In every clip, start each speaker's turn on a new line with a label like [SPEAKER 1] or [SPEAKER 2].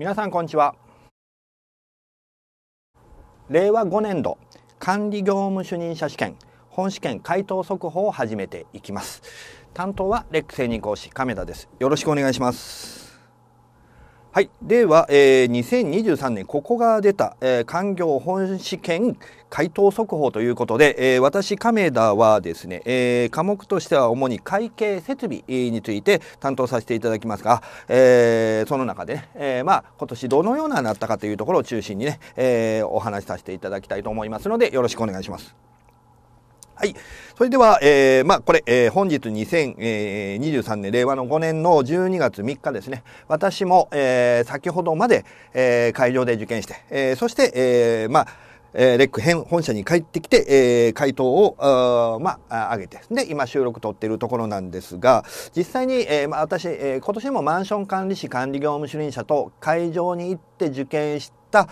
[SPEAKER 1] 皆さんこんにちは令和5年度管理業務主任者試験本試験回答速報を始めていきます担当はレック専任講師亀田ですよろしくお願いしますはい、では、えー、2023年ここが出た、えー、官業本試験回答速報ということで、えー、私亀田はですね、えー、科目としては主に会計設備について担当させていただきますが、えー、その中で、ね、えー、まあ今年どのようななったかというところを中心にね、えー、お話しさせていただきたいと思いますのでよろしくお願いします。はい。それでは、えー、まあ、これ、えー、本日2023年、令和の5年の12月3日ですね。私も、えー、先ほどまで、えー、会場で受験して、えー、そして、えー、まあ、えー、レック編本社に帰ってきて、えー、回答を、まあ、上げて、で、今収録撮っているところなんですが、実際に、えー、まあ、私、えー、今年もマンション管理士管理業務主任者と会場に行って受験した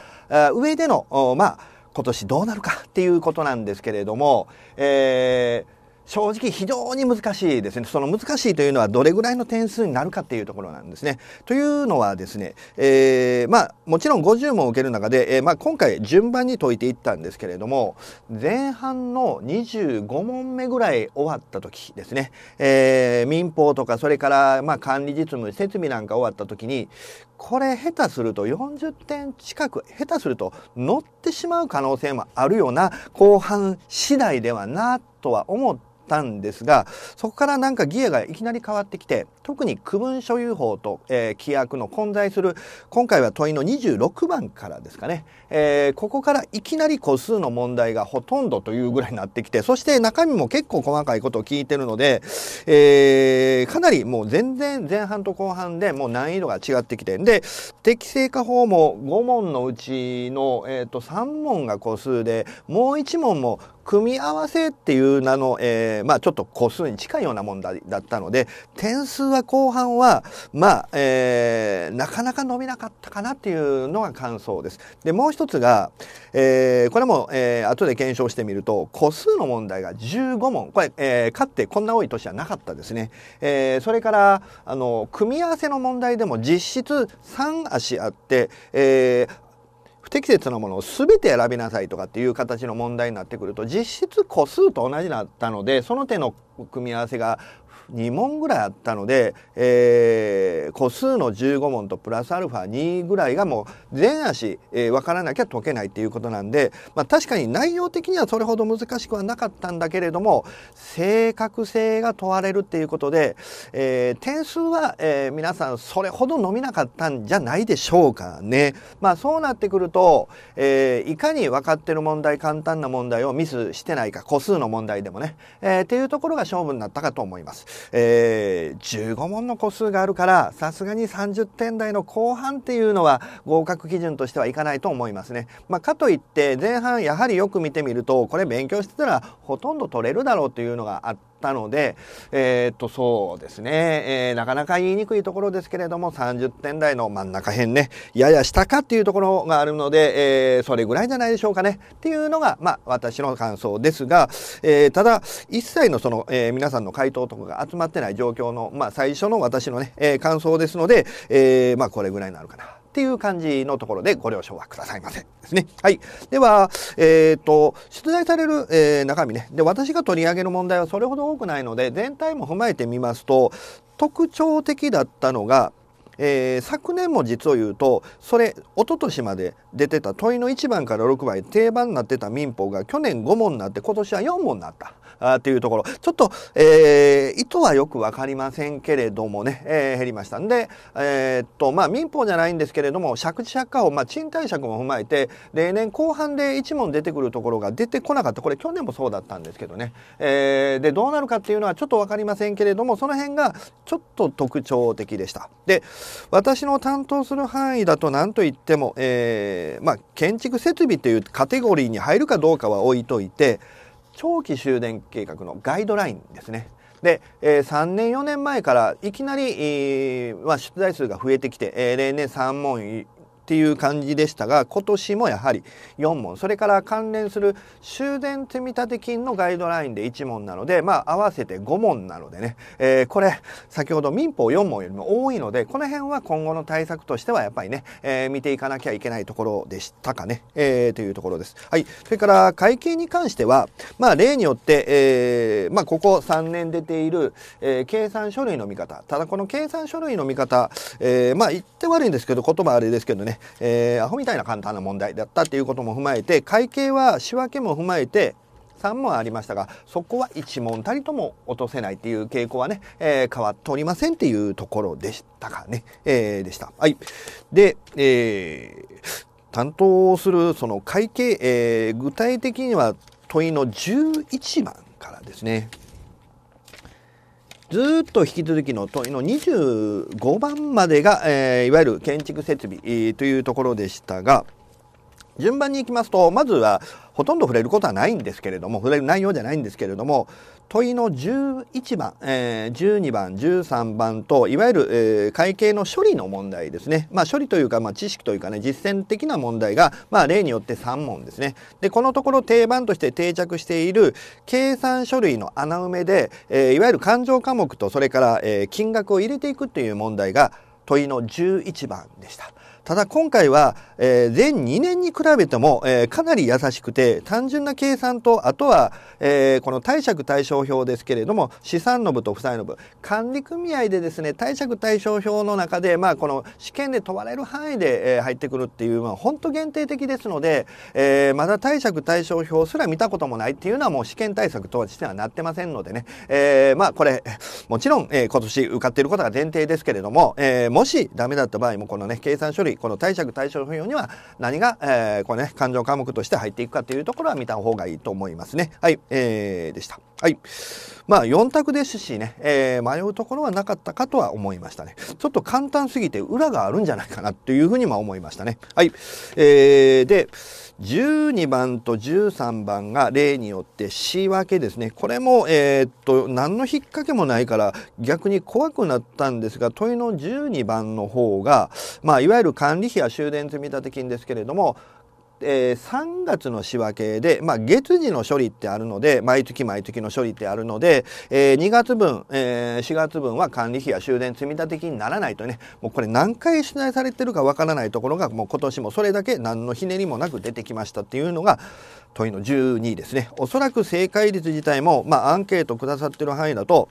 [SPEAKER 1] 上での、まあ、今年どうなるかっていうことなんですけれども、えー、正直非常に難しいですね。その難しいというのはどれぐらいの点数になるかっていうところなんですね。というのはですね、えー、まあもちろん50問を受ける中で、えー、まあ今回順番に解いていったんですけれども、前半の25問目ぐらい終わった時ですね、えー、民法とかそれからまあ管理実務、設備なんか終わった時に、これ下手すると40点近く下手すると乗ってしまう可能性もあるような後半次第ではなとは思ってったんですがそこからなんかギアがいきなり変わってきて特に区分所有法と、えー、規約の混在する今回は問いの26番からですかね、えー、ここからいきなり個数の問題がほとんどというぐらいになってきてそして中身も結構細かいことを聞いてるので、えー、かなりもう全然前半と後半でもう難易度が違ってきてで適正化法も5問のうちの、えーと3問が個数でもう1問も組み合わせっていう名の、えー、まあ、ちょっと個数に近いような問題だったので点数は後半は、まあえー、なかなか伸びなかったかなっていうのが感想です。でもう一つが、えー、これも、えー、後で検証してみると個数の問題が15問これ、えー、ってこんな多い年はなかったですね。えー、それからあの組み合わせの問題でも実質3足あって、えー、不適切なものを全て選びなさいとかっていう形の問題になってくると実質個数と同じだったのでその手の組み合わせが2問ぐらいあったので、えー、個数の15問とプラスアルファ2ぐらいがもう全足、えー、分からなきゃ解けないっていうことなんで、まあ、確かに内容的にはそれほど難しくはなかったんだけれども正確性が問われるっていうことで、えー、点数は、えー、皆さんそれほど伸びなかったんじゃないでしょうかね。まあ、そうなってくると、えー、いかに分かってる問題簡単な問題をミスしてないか個数の問題でもね、えー、っていうところが勝負になったかと思います。えー、15問の個数があるからさすがに30点台の後半っていうのは合格基準としてはいかないと思いますね。まあ、かといって前半やはりよく見てみるとこれ勉強してたらほとんど取れるだろうというのがあって。ったので、えー、っと、そうですね、えー、なかなか言いにくいところですけれども、30点台の真ん中辺ね、やや下かっていうところがあるので、えー、それぐらいじゃないでしょうかね、っていうのが、まあ、私の感想ですが、えー、ただ、一切のその、えー、皆さんの回答とかが集まってない状況の、まあ、最初の私のね、えー、感想ですので、えー、まあ、これぐらいになるかな。っていう感じのところでご了承はくださいませ。ですね。はい。では、えっ、ー、と、出題される、えー、中身ね。で、私が取り上げる問題はそれほど多くないので、全体も踏まえてみますと、特徴的だったのが、えー、昨年も実を言うとそれ一昨年まで出てた問いの1番から6番定番になってた民法が去年5問になって今年は4問になったあというところちょっと、えー、意図はよく分かりませんけれどもね、えー、減りましたんで、えー、っとまあ、民法じゃないんですけれども借地借家法、まあ、賃貸借も踏まえて例年後半で1問出てくるところが出てこなかったこれ去年もそうだったんですけどね、えー、でどうなるかっていうのはちょっと分かりませんけれどもその辺がちょっと特徴的でした。で私の担当する範囲だと何と言っても、えーまあ、建築設備というカテゴリーに入るかどうかは置いといて長期終電計画のガイドラインですね。で、えー、3年4年前からいきなり、えー、まあ、出題数が増えてきて、えー、例年3問っていう感じでしたが今年もやはり4問それから関連する修繕積立金のガイドラインで1問なのでまあ合わせて5問なのでね、えー、これ先ほど民法4問よりも多いのでこの辺は今後の対策としてはやっぱりね、えー、見ていかなきゃいけないところでしたかね、えー、というところです。はい、それから会計に関しては、まあ、例によって、えーまあ、ここ3年出ている、えー、計算書類の見方ただこの計算書類の見方、えー、まあ言って悪いんですけど言葉あれですけどねえー、アホみたいな簡単な問題だったっていうことも踏まえて会計は仕分けも踏まえて3問ありましたがそこは1問たりとも落とせないっていう傾向はね、えー、変わっておりませんっていうところでしたかね、えー、でした。はい、で、えー、担当するその会計、えー、具体的には問いの11番からですねずっと引き続きの問いの25番までが、えー、いわゆる建築設備、というところでしたが順番にいきますとまずはほとんど触れることはないんですけれども触れる内容じゃないんですけれども問いの11番、えー、12番13番といわゆる、えー、会計の処理の問題ですね、まあ、処理というか、まあ、知識というかね実践的な問題が、まあ、例によって3問ですねでこのところ定番として定着している計算書類の穴埋めで、えー、いわゆる勘定科目とそれから、えー、金額を入れていくという問題が問いの11番でした。ただ今回は、えー、前2年に比べても、えー、かなり優しくて単純な計算とあとは、えー、この貸借対照表ですけれども資産の部と負債の部管理組合でですね貸借対照表の中で、まあ、この試験で問われる範囲で、えー、入ってくるっていう、まあ、本当限定的ですので、えー、まだ貸借対照表すら見たこともないっていうのはもう試験対策としてはなってませんのでね、えー、まあこれもちろん、えー、今年受かっていることが前提ですけれども、えー、もしダメだった場合もこのね計算処理この貸借対照表には何が、えー、これね、勘定科目として入っていくかというところは見た方がいいと思いますね。はい、えー、でした。はい。まあ、4択ですしね、えー、迷うところはなかったかとは思いましたね。ちょっと簡単すぎて裏があるんじゃないかなというふうにも思いましたね。はい。えー、で、12番と13番が例によって仕分けですね。これも、えー、っと、何の引っ掛けもないから逆に怖くなったんですが、問いの12番の方が、まあ、いわゆる管理費や終電積立金ですけれども、えー、3月の仕分けで、まあ、月次の処理ってあるので毎月毎月の処理ってあるので、えー、2月分、えー、4月分は管理費や終電積立金にならないとねもうこれ何回取材されてるかわからないところがもう今年もそれだけ何のひねりもなく出てきましたっていうのが問いの12ですね。おそらく正解率自体も、まあ、アンケートくださってる範囲だと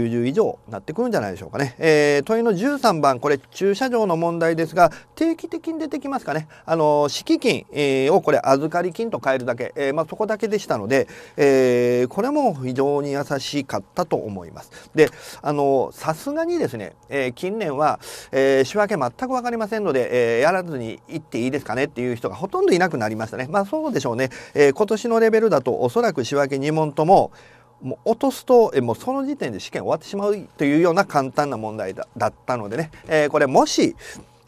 [SPEAKER 1] 90以上なってくるんじゃないでしょうかね。えー、問いの13番これ駐車場の問題ですが定期的に出てきますかね。あの敷金、えー、をこれ預かり金と変えるだけ、えー、まあ、そこだけでしたので、えこれも非常に優しかったと思います。であのさすがにですね、え近年は、え仕分け全く分かりませんので、えやらずに行っていいですかねっていう人がほとんどいなくなりましたね。まあそうでしょうね。え今年のレベルだとおそらく仕分け2問とももう落とすとえもうその時点で試験終わってしまうというような簡単な問題だったのでね、えー、これもし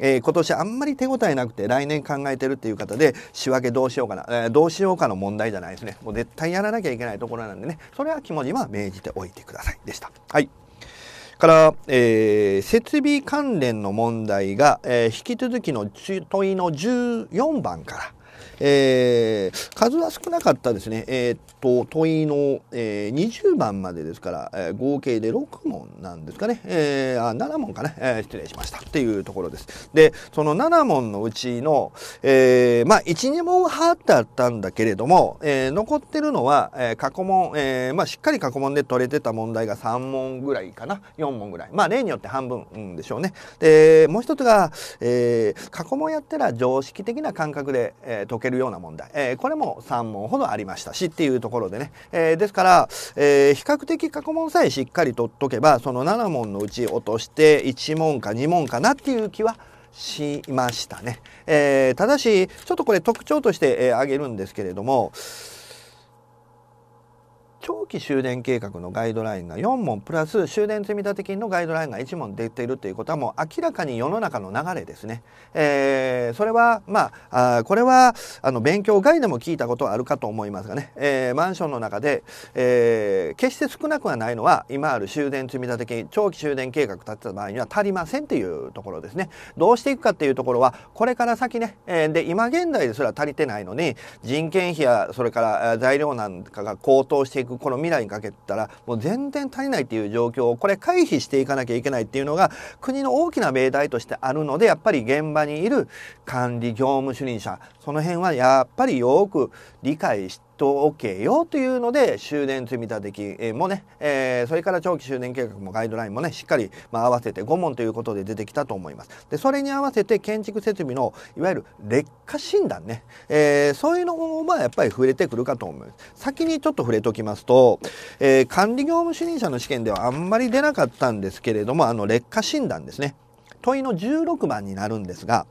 [SPEAKER 1] えー、今年あんまり手応えなくて来年考えてるっていう方で仕分けどうしようかな、えー、どうしようかの問題じゃないですねもう絶対やらなきゃいけないところなんでねそれは肝には銘じておいてくださいでした。はいから、えー、設備関連の問題が、え引き続きの問いの14番からえー、数は少なかったですね、えー、っと問いの、えー、20番までですから、えー、合計で6問なんですかね、えー、あ7問かね、えー、失礼しましたっていうところです。でその7問のうちの、えー、まあ12問はってあったんだけれども、えー、残ってるのは、えー、過去問、えーまあ、しっかり過去問で取れてた問題が3問ぐらいかな4問ぐらいまあ例によって半分、でしょうね。でもう一つが、えー、過去問やったら常識的な感覚で、えー、解けるような問題、えー、これも3問ほどありましたしっていうところでね、えー、ですから、えー、比較的過去問さえしっかり取っとけばその7問のうち落として1問か2問かなっていう気はしましたね。えー、ただしちょっとこれ特徴として、えー、挙げるんですけれども早期終電計画のガイドラインが4問プラス終電積立金のガイドラインが1問出ているということはもう明らかに世の中の流れですね。えー、それはまああこれはあの勉強外でも聞いたことはあるかと思いますがね、えー、マンションの中で、えー、決して少なくはないのは今ある終電積立金長期終電計画立てた場合には足りませんというところですね。どうしていくかっていうところはこれから先ね、えー、で今現在ですら足りてないのに人件費やそれから材料なんかが高騰していくこのの未来にかけたらもう全然足りないっていう状況をこれ回避していかなきゃいけないっていうのが国の大きな命題としてあるのでやっぱり現場にいる管理業務主任者その辺はやっぱりよく理解してと OK よというので終電積立金もね、えー、それから長期終電計画もガイドラインもねしっかり、まあ、合わせて5問ということで出てきたと思いますでそれに合わせて建築設備のいわゆる劣化診断ね、えー、そういうのもやっぱり触れてくるかと思います先にちょっと触れておきますと、えー、管理業務主任者の試験ではあんまり出なかったんですけれどもあの劣化診断ですね問いの16番になるんですが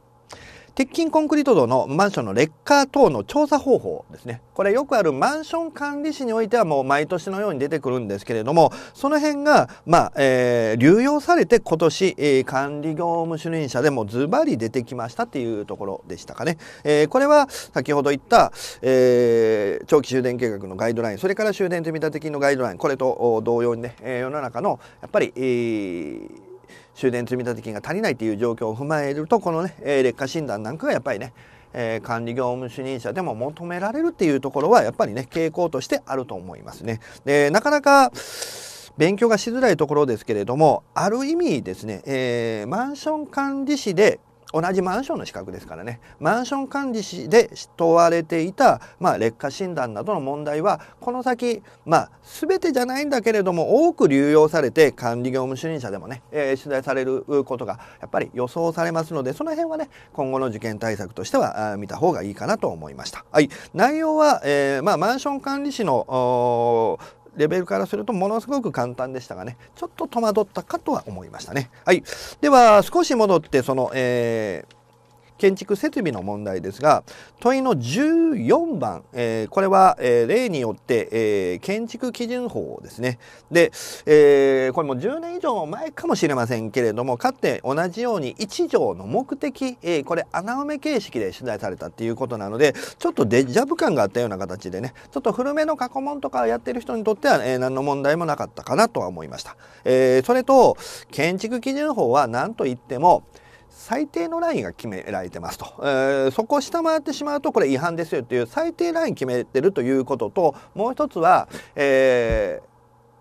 [SPEAKER 1] 鉄筋コンクリート道のマンションの劣化等の調査方法ですねこれよくあるマンション管理士においてはもう毎年のように出てくるんですけれどもその辺が、まあえー、流用されて今年、えー、管理業務主任者でもズバリ出てきましたっていうところでしたかね、えー、これは先ほど言った、えー、長期終電計画のガイドラインそれから終電積立金のガイドラインこれと同様にね世の中のやっぱり、えー終電積立金が足りないという状況を踏まえるとこのね、え劣化診断なんかがやっぱりね、えー、管理業務主任者でも求められるっていうところはやっぱりね傾向としてあると思いますね。でなかなか勉強がしづらいところですけれどもある意味ですね、えー、マンション管理士で同じマンションの資格ですからねマンション管理士で問われていた、まあ、劣化診断などの問題はこの先、まあ、全てじゃないんだけれども多く流用されて管理業務主任者でもね、えー、取材されることがやっぱり予想されますのでその辺はね今後の受験対策としては見た方がいいかなと思いました。はい、内容は、えーまあ、マンション管理士のレベルからするとものすごく簡単でしたがねちょっと戸惑ったかとは思いましたね。はい、では少し戻ってその、えー建築設備の問題ですが問いの14番、えー、これは、えー、例によって、えー、建築基準法ですねで、えー、これも10年以上前かもしれませんけれどもかつて同じように1条の目的、えー、これ穴埋め形式で取材されたっていうことなのでちょっとデジャブ感があったような形でねちょっと古めの過去問とかやってる人にとっては、えー、何の問題もなかったかなとは思いました。えー、それと建築基準法は何と言っても最低のラインが決められてますと、えー、そこを下回ってしまうとこれ違反ですよという最低ライン決めてるということともう一つは、え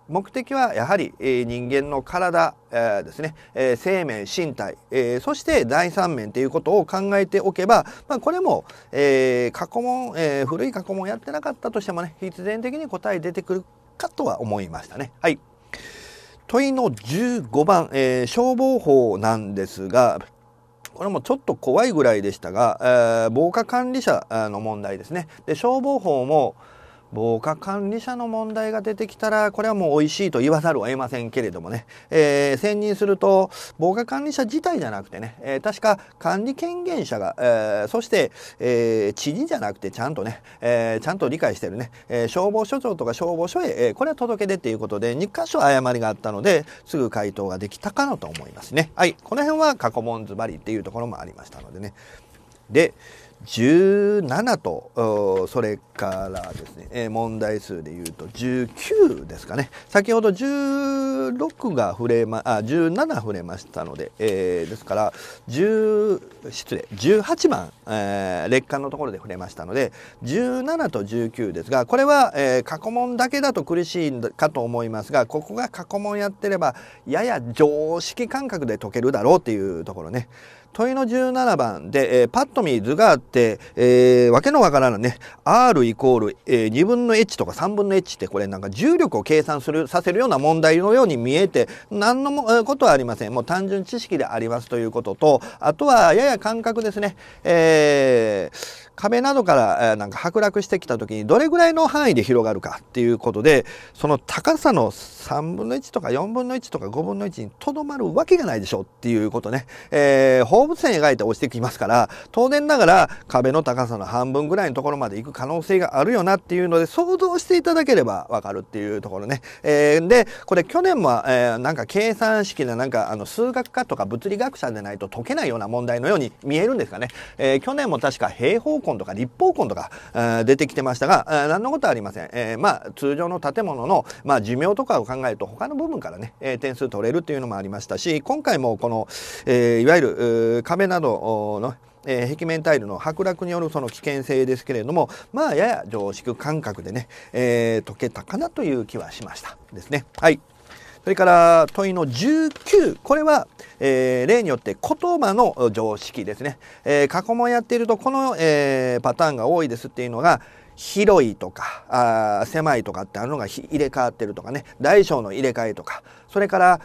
[SPEAKER 1] ー、目的はやはり、えー、人間の体、えー、ですね、えー、生命身体、えー、そして第三面ということを考えておけば、まあ、これも、えー、過去問、えー、古い過去問やってなかったとしてもね必然的に答え出てくるかとは思いましたね。はい問いの15番、えー、消防法なんですがこれもちょっと怖いぐらいでしたが、えー、防火管理者の問題ですねで消防法も、防火管理者の問題が出てきたらこれはもう美味しいと言わざるを得ませんけれどもね、えー、選任すると防火管理者自体じゃなくてね、えー、確か管理権限者が、えー、そして、えー、知事じゃなくてちゃんとね、えー、ちゃんと理解してるね、えー、消防署長とか消防署へ、えー、これは届け出っていうことで2箇所誤りがあったのですぐ回答ができたかなと思いますね。はい、この辺は過去問ズバリっていうところもありましたのでね。で17と、それからですね、問題数で言うと19ですかね。先ほど16が触れま、あ、17触れましたので、えー、ですから、10、失礼、18番、えー、劣化のところで触れましたので、17と19ですが、これは、えー、過去問だけだと苦しいかと思いますが、ここが過去問やってれば、やや常識感覚で解けるだろうっていうところね。問いの17番で、えー、パッと見図が、えー、わけのわからないね R イコール、えー、2分の h とか3分の h ってこれなんか重力を計算するさせるような問題のように見えて何のも、えー、ことはありませんもう単純知識でありますということとあとはやや感覚ですね、えー、壁などから、えー、なんか剥落してきた時にどれぐらいの範囲で広がるかっていうことでその高さの3分の1とか4分の1とか5分の1にとどまるわけがないでしょっていうことね、えー、放物線描いて落ちてきますから当然ながら壁の高さの半分ぐらいのところまで行く可能性があるよなっていうので想像していただければわかるっていうところね。えー、でこれ去年も、えー、なんか計算式でなんかあの数学科とか物理学者でないと解けないような問題のように見えるんですかね。えー、去年も確か平方根とか立方根とか、えー、出てきてましたが何のことはありません。えー、まあ通常の建物の、まあ、寿命とかを考えると他の部分からね、えー、点数取れるっていうのもありましたし今回もこの、えー、いわゆる壁などのえー、壁面タイルの剥落によるその危険性ですけれどもまあやや常識感覚でね、えー、解けたかなという気はしましたですね。はいそれから問いの19これは、えー、例によって言葉の常識ですね、えー、過去問やっているとこの、えー、パターンが多いですっていうのが広いとかあ狭いとかってあるのが入れ替わってるとかね大小の入れ替えとかそれから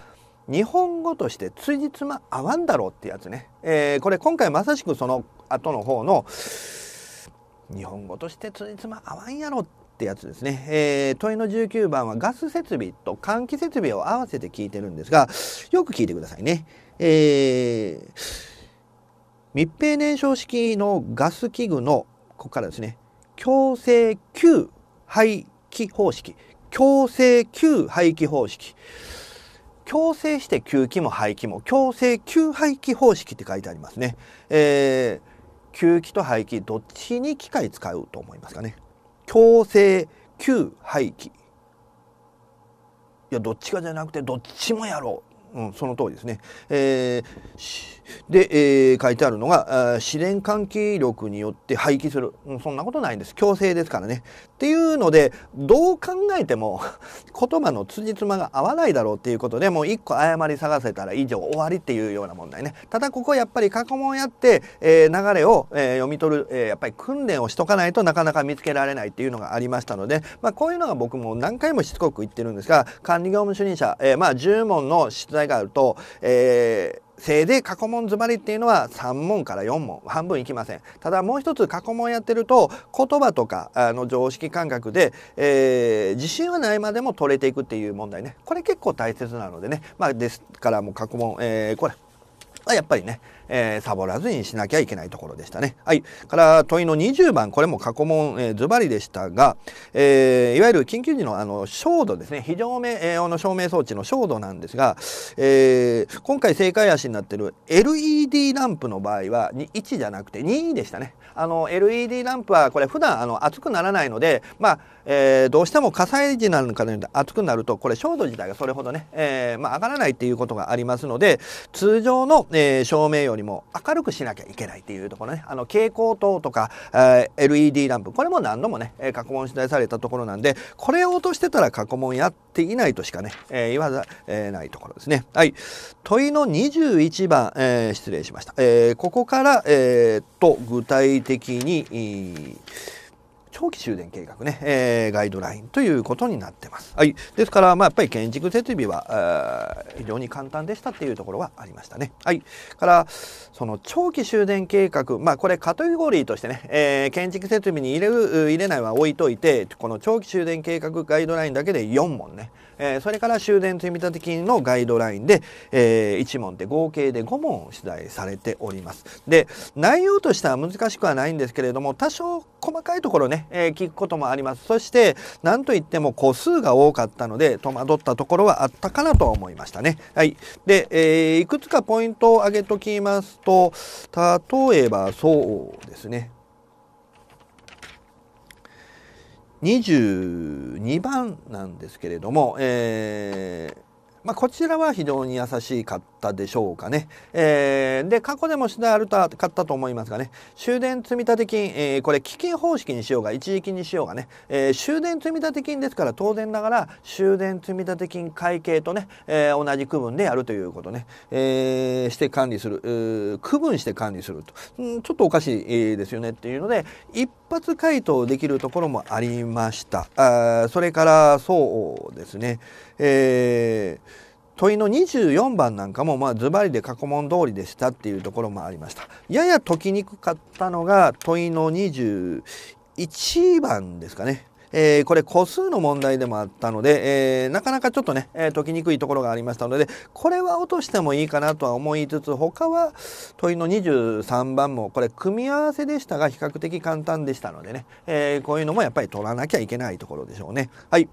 [SPEAKER 1] 日本語として辻褄合わんだろうってやつね、えー、これ今回まさしくその後の方の日本語として辻褄合わんやろってやつですね、えー、問いの19番はガス設備と換気設備を合わせて聞いてるんですがよく聞いてくださいね、えー、密閉燃焼式のガス器具のここからですね強制給排気方式強制給排気方式強制して吸気も排気も強制吸排気方式って書いてありますね、えー、吸気と排気どっちに機械使うと思いますかね強制吸排気いやどっちかじゃなくてどっちもやろううん、その通りですね。えー、で、えー、書いてあるのが、試練換気力によって廃棄する、うん、そんなことないんです。強制ですからね。っていうのでどう考えても 言葉の辻褄が合わないだろうっていうことでもう1個誤り探せたら以上終わりっていうような問題ねただここはやっぱり過去問やって、えー、流れを、えー、読み取る、えー、やっぱり訓練をしとかないとなかなか見つけられないっていうのがありましたので、まあ、こういうのが僕も何回もしつこく言ってるんですが管理業務主任者、えまあ10問の出題があると、えーせいで過去問詰まりっていうのは3問から4問半分いきませんただもう一つ過去問やってると言葉とかあの常識感覚で、えー、自信はないまでも取れていくっていう問題ねこれ結構大切なのでねまあですからもう過去問、えー、これはやっぱりね、えー、サボらずにしなきゃいけないところでしたね。はい。から問いの20番、これも過去問、えー、ズバリでしたが、えー、いわゆる緊急時のあの、照度ですね。非常明、えー、の照明装置の照度なんですが、えー、今回正解足になってる LED ランプの場合は、1じゃなくて2でしたね。あの、LED ランプはこれ普段あの熱くならないので、まあ、えー、どうしても火災時なんかで熱くなるとこれ照度自体がそれほどね、えー、まあ、上がらないっていうことがありますので通常の、えー、照明よりも明るくしなきゃいけないっていうところねあの蛍光灯とか、え LED ランプこれも何度もね過去問出題されたところなんでこれを落としてたら過去問やっていないとしかね、え言わざ、えないところですね。はい、問いの21番、え失礼しました。えここから、えっと具体的に、長期終電計画ね、えー、ガイドラインということになってます。はい、ですから、まあ、やっぱり建築設備は非常に簡単でしたっていうところはありましたね。はい、からその長期終電計画、まあ、これカテゴリーとしてね、えー、建築設備に入れる入れないは置いといてこの長期終電計画ガイドラインだけで4問ね、えー、それから終電積立金のガイドラインで、えー、1問って合計で5問出題されております。で内容としては難しくはないんですけれども多少細かいところね、えー、聞くこともあります。そして何といっても個数が多かったので戸惑ったところはあったかなと思いましたね。はい、で、えー、いくつかポイントを挙げときますと例えばそうですね22番なんですけれども、えーまあ、こちらは非常に優しかったでしょうかね。えー、で、過去でも取材あるかったと思いますがね、終電積立金、えー、これ基金方式にしようが、一時金にしようがね、えー、終電積立金ですから当然ながら終電積立金会計とね、えー、同じ区分でやるということね、えー、して管理する、区分して管理すると、ん、ちょっとおかしいですよねっていうので、一発回答できるところもありましたあそれからそうですね、えー問いの24番なんかもまあズバリで過去問通りでしたっていうところもありましたやや解きにくかったのが問いの21番ですかねえー、これ個数の問題でもあったので、えー、なかなかちょっとね、えー、解きにくいところがありましたのでこれは落としてもいいかなとは思いつつ他は問いの23番もこれ組み合わせでしたが比較的簡単でしたのでね、えこういうのもやっぱり取らなきゃいけないところでしょうね。はい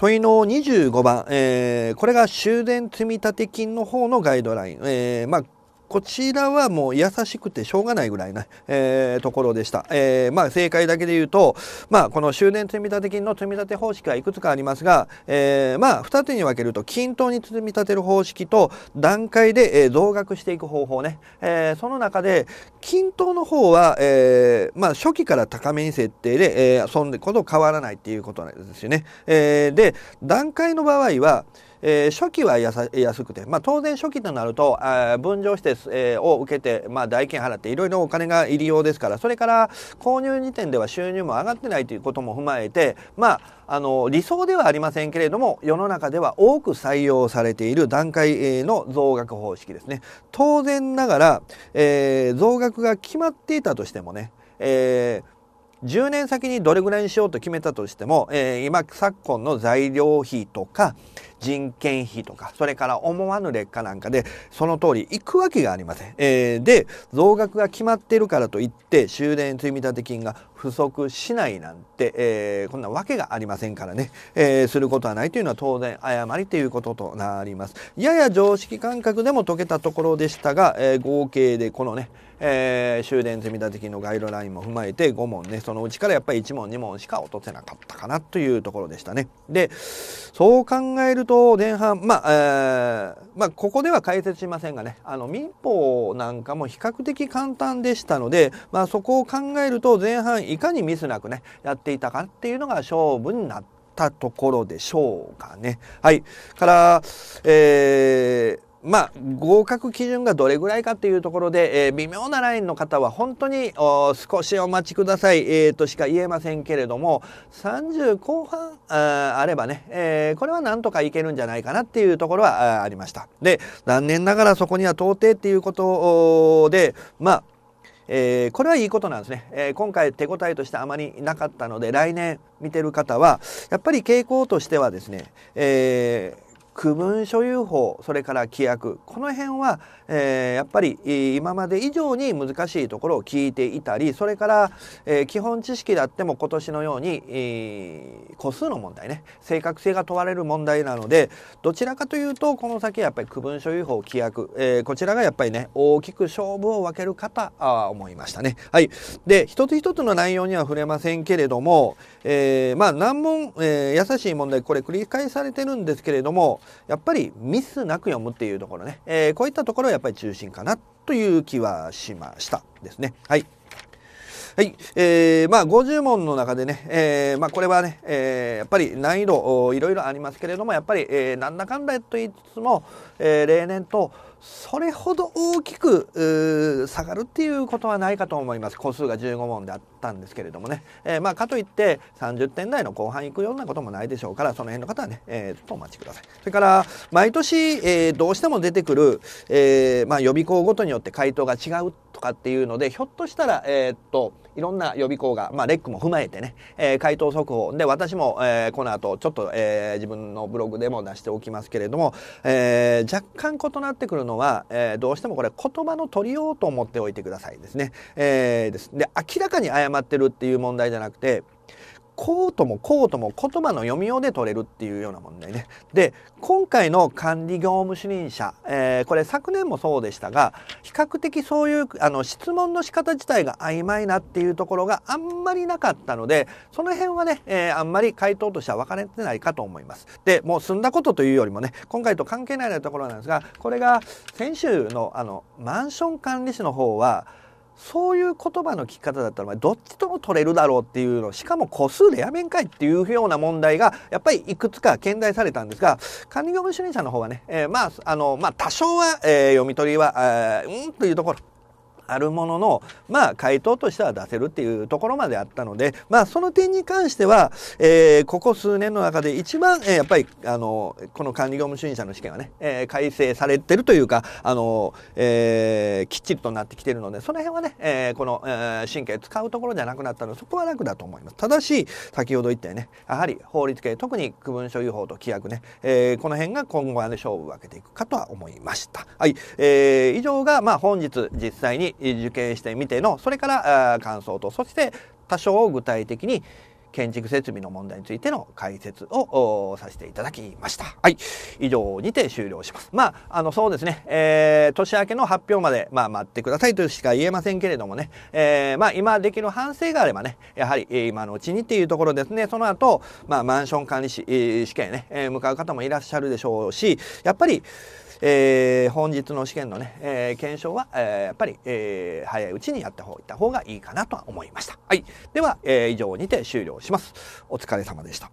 [SPEAKER 1] 問いの25番、えー、これが修繕積立金の方のガイドライン、えー、まあ、こちらはもう優しくてしょうがないぐらいな、えー、ところでした。えー、まあ正解だけで言うと、まあこの終年積立金の積立方式はいくつかありますが、えー、まあ2つに分けると均等に積み立てる方式と段階で、え増額していく方法ね。えその中で均等の方は、えまあ初期から高めに設定で、えそんでこと変わらないっていうことなんですよね。えで、段階の場合は、えー、初期は安くて、まあ、当然初期となると分譲して、えー、を受けて、まあ、代金払っていろいろお金が入りようですからそれから購入時点では収入も上がってないということも踏まえて、まあ、あの理想ではありませんけれども世の中では多く採用されている段階の増額方式ですね。当然ながら、えー、増額が決まっていたとしてもね、えー10年先にどれぐらいにしようと決めたとしても、えー、今昨今の材料費とか、人件費とか、それから思わぬ劣化なんかで、その通り行くわけがありません。えー、で、増額が決まっているからといって、終電積立金が不足しないなんて、えー、こんなわけがありませんからね、えー、することはないというのは当然誤りということとなります。やや常識感覚でも解けたところでしたが、えー、合計でこのね、えー、終電積立金のガイドラインも踏まえて5問ね、そのうちからやっぱり1問2問しか落とせなかったかなというところでしたね。で、そう考えると前半、まあ、えーまあ、ここでは解説しませんがねあの民法なんかも比較的簡単でしたので、まあ、そこを考えると前半いかにミスなくねやっていたかっていうのが勝負になったところでしょうかね。はいから、えーまあ、合格基準がどれぐらいかっていうところで、えー、微妙なラインの方は本当に少しお待ちください、えー、としか言えませんけれども30後半あればね、えー、これはなんとかいけるんじゃないかなっていうところはありました。で残念ながらそこには到底っていうことでまあえー、これはいいことなんですね、えー、今回手応えとしてあまりなかったので来年見てる方はやっぱり傾向としてはですね、えー区分所有法それから規約この辺は、えー、やっぱり今まで以上に難しいところを聞いていたりそれから、えー、基本知識だっても今年のように、えー、個数の問題ね正確性が問われる問題なのでどちらかというとこの先はやっぱり区分所有法規約、えー、こちらがやっぱりね大きく勝負を分けるかと思いましたね。はい、で一つ一つの内容には触れませんけれども、えー、まあ難問、えー、優しい問題これ繰り返されてるんですけれどもやっぱりミスなく読むっていうところね、えー、こういったところはやっぱり中心かなという気はしましたですね。はい。はい。えー、まあ、50問の中でね、えー、まあ、これはね、えー、やっぱり難易度、いろいろありますけれども、やっぱり、えー、なんだかんだと言いつつも、えー、例年と、それほど大きく下がるっていうことはないかと思います個数が15問であったんですけれどもね、えー、まあかといって30点台の後半いくようなこともないでしょうからその辺の方はね、えー、ちょっとお待ちくださいそれから毎年、えー、どうしても出てくる、えーまあ、予備校ごとによって回答が違うとかっていうのでひょっとしたらえー、っといろんな予備校が、まあ、レックも踏まえてね、えー、回答速報で私も、えー、この後ちょっと、えー、自分のブログでも出しておきますけれども、えー、若干異なってくるのは、えー、どうしてもこれ言葉の取りようと思っておいてくださいですね。えー、ですで明らかに誤ってるっていう問題じゃなくてこうともこうとも言葉の読みようで取れるっていうような問題ね。で今回の管理業務主任者、えー、これ昨年もそうでしたが比較的そういうあの質問の仕方自体が曖昧なっていうところがあんまりなかったのでその辺はね、えー、あんまり回答としては分かれてないかと思います。でもう済んだことというよりもね今回と関係ないところなんですがこれが先週のあのマンション管理士の方はそういう言葉の聞き方だったらどっちとも取れるだろうっていうのしかも個数でやめんかいっていうような問題がやっぱりいくつか見題されたんですが管理業務主任者の方はね、えー、まああのまあ多少は、えー、読み取りは、えー、うんというところあるもののまあ回答としては出せるっていうところまであったのでまあその点に関しては、えー、ここ数年の中で一番、えー、やっぱりあのこの管理業務主任者の試験はね、えー、改正されてるというかあの、えー、きっちりとなってきてるのでその辺はね、えー、この、えー、神経使うところじゃなくなったのでそこは楽だと思います。ただし先ほど言ったよねやはり法律系特に区分所有法と規約ね、えー、この辺が今後はね勝負を分けていくかとは思いました。はい、えー、以上がまあ本日実際に受験してみてのそれから感想とそして多少具体的に建築設備の問題についての解説をさせていただきました。はい、以上にて終了します。まあ、あのそうですね、えー、年明けの発表まで、まあ、待ってくださいとしか言えませんけれどもね、えー、まあ、今できる反省があればね、やはり今のうちにっていうところですね、その後、まあ、マンション管理士試験ね、えー、向かう方もいらっしゃるでしょうし、やっぱりえー、本日の試験のね、えー、検証は、えー、やっぱり、えー、早いうちにやっておいた方がいいかなとは思いました。はい。では、えー、以上にて終了します。お疲れ様でした。